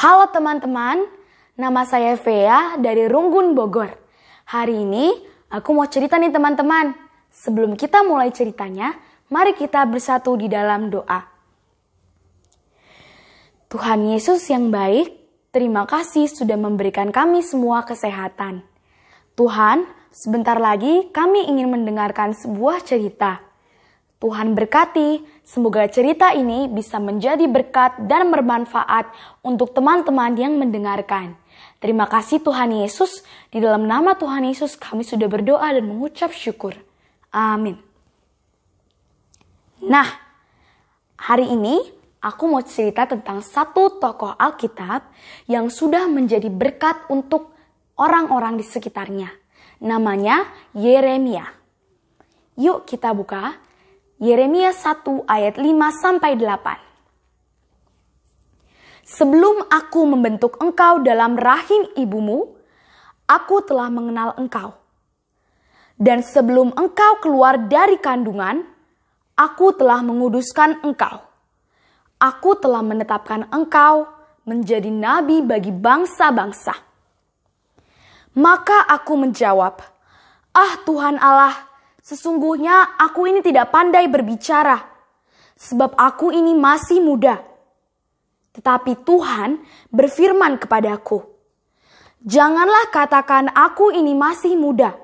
Halo teman-teman, nama saya Fea dari Runggun Bogor. Hari ini aku mau cerita nih teman-teman. Sebelum kita mulai ceritanya, mari kita bersatu di dalam doa. Tuhan Yesus yang baik, terima kasih sudah memberikan kami semua kesehatan. Tuhan, sebentar lagi kami ingin mendengarkan sebuah cerita. Tuhan berkati, semoga cerita ini bisa menjadi berkat dan bermanfaat untuk teman-teman yang mendengarkan. Terima kasih Tuhan Yesus, di dalam nama Tuhan Yesus kami sudah berdoa dan mengucap syukur. Amin. Nah, hari ini aku mau cerita tentang satu tokoh Alkitab yang sudah menjadi berkat untuk orang-orang di sekitarnya. Namanya Yeremia. Yuk kita buka Yeremia 1 ayat 5 sampai 8. Sebelum aku membentuk engkau dalam rahim ibumu, aku telah mengenal engkau. Dan sebelum engkau keluar dari kandungan, aku telah menguduskan engkau. Aku telah menetapkan engkau menjadi nabi bagi bangsa-bangsa. Maka aku menjawab, "Ah Tuhan Allah, Sesungguhnya aku ini tidak pandai berbicara, sebab aku ini masih muda. Tetapi Tuhan berfirman kepadaku, "Janganlah katakan aku ini masih muda,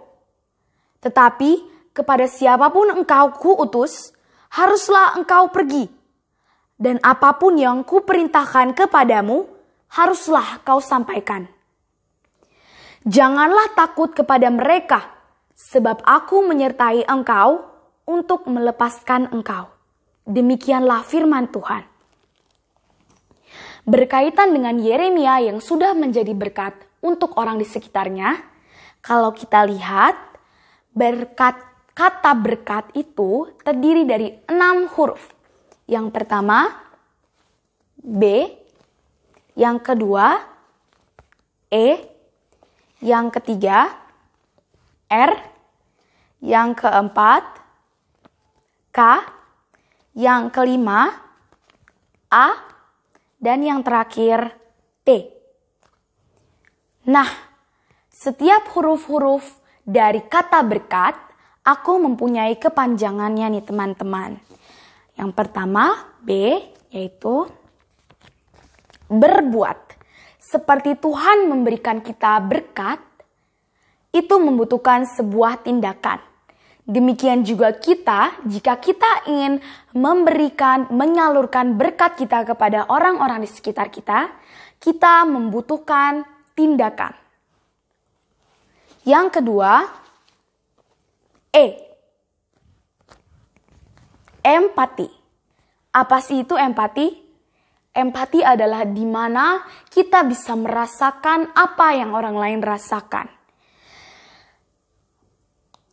tetapi kepada siapapun engkau kuutus, haruslah engkau pergi, dan apapun yang kuperintahkan kepadamu, haruslah kau sampaikan. Janganlah takut kepada mereka." sebab aku menyertai engkau untuk melepaskan engkau. Demikianlah firman Tuhan. Berkaitan dengan Yeremia yang sudah menjadi berkat untuk orang di sekitarnya, kalau kita lihat berkat kata berkat itu terdiri dari enam huruf. Yang pertama B, yang kedua E, yang ketiga R, yang keempat K, yang kelima A, dan yang terakhir T. Nah, setiap huruf-huruf dari kata berkat, aku mempunyai kepanjangannya nih teman-teman. Yang pertama, B, yaitu berbuat. Seperti Tuhan memberikan kita berkat, itu membutuhkan sebuah tindakan. Demikian juga kita, jika kita ingin memberikan, menyalurkan berkat kita kepada orang-orang di sekitar kita, kita membutuhkan tindakan. Yang kedua, E. Empati. Apa sih itu empati? Empati adalah di mana kita bisa merasakan apa yang orang lain rasakan.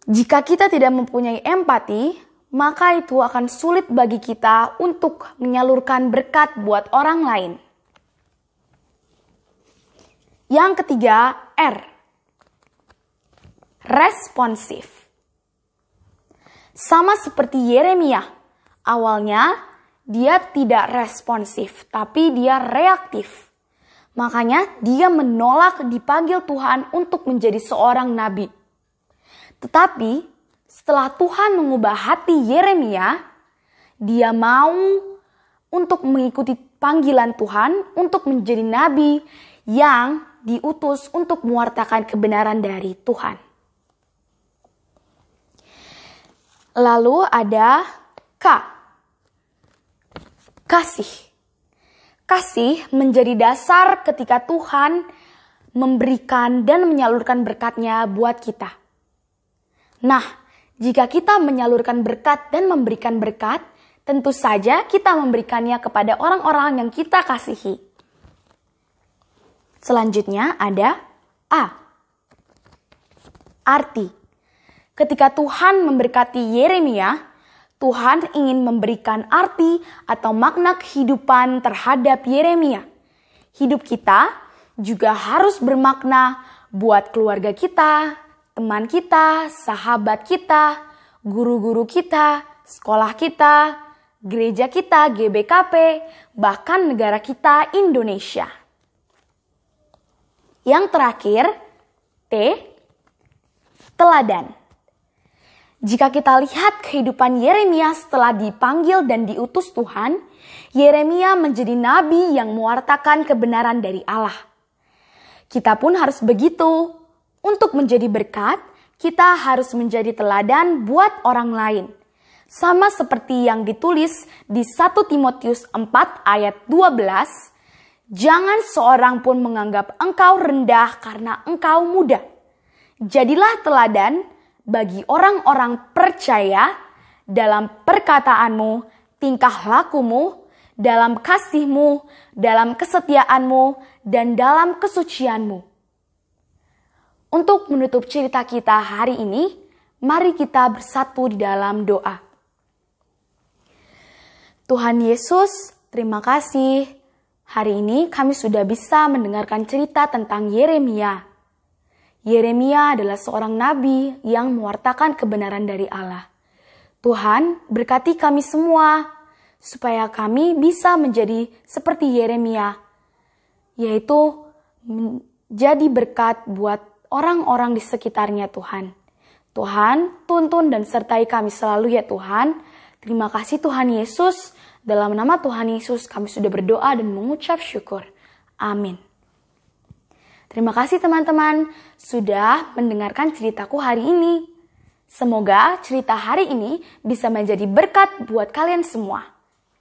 Jika kita tidak mempunyai empati, maka itu akan sulit bagi kita untuk menyalurkan berkat buat orang lain. Yang ketiga, R. Responsif. Sama seperti Yeremia, awalnya dia tidak responsif, tapi dia reaktif. Makanya dia menolak dipanggil Tuhan untuk menjadi seorang nabi. Tetapi setelah Tuhan mengubah hati Yeremia, dia mau untuk mengikuti panggilan Tuhan untuk menjadi nabi yang diutus untuk mewartakan kebenaran dari Tuhan. Lalu ada K. Kasih. Kasih menjadi dasar ketika Tuhan memberikan dan menyalurkan berkatnya buat kita. Nah, jika kita menyalurkan berkat dan memberikan berkat, tentu saja kita memberikannya kepada orang-orang yang kita kasihi. Selanjutnya ada A. Arti. Ketika Tuhan memberkati Yeremia, Tuhan ingin memberikan arti atau makna kehidupan terhadap Yeremia. Hidup kita juga harus bermakna buat keluarga kita, teman kita, sahabat kita, guru-guru kita, sekolah kita, gereja kita, GBKP, bahkan negara kita Indonesia. Yang terakhir, T. Teladan. Jika kita lihat kehidupan Yeremia setelah dipanggil dan diutus Tuhan, Yeremia menjadi nabi yang mewartakan kebenaran dari Allah. Kita pun harus begitu untuk menjadi berkat, kita harus menjadi teladan buat orang lain. Sama seperti yang ditulis di 1 Timotius 4 ayat 12, Jangan seorang pun menganggap engkau rendah karena engkau muda. Jadilah teladan bagi orang-orang percaya dalam perkataanmu, tingkah lakumu, dalam kasihmu, dalam kesetiaanmu, dan dalam kesucianmu. Untuk menutup cerita kita hari ini, mari kita bersatu di dalam doa. Tuhan Yesus, terima kasih. Hari ini kami sudah bisa mendengarkan cerita tentang Yeremia. Yeremia adalah seorang nabi yang mewartakan kebenaran dari Allah. Tuhan, berkati kami semua supaya kami bisa menjadi seperti Yeremia, yaitu menjadi berkat buat orang-orang di sekitarnya Tuhan. Tuhan, tuntun dan sertai kami selalu ya Tuhan. Terima kasih Tuhan Yesus. Dalam nama Tuhan Yesus kami sudah berdoa dan mengucap syukur. Amin. Terima kasih teman-teman sudah mendengarkan ceritaku hari ini. Semoga cerita hari ini bisa menjadi berkat buat kalian semua.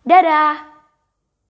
Dadah!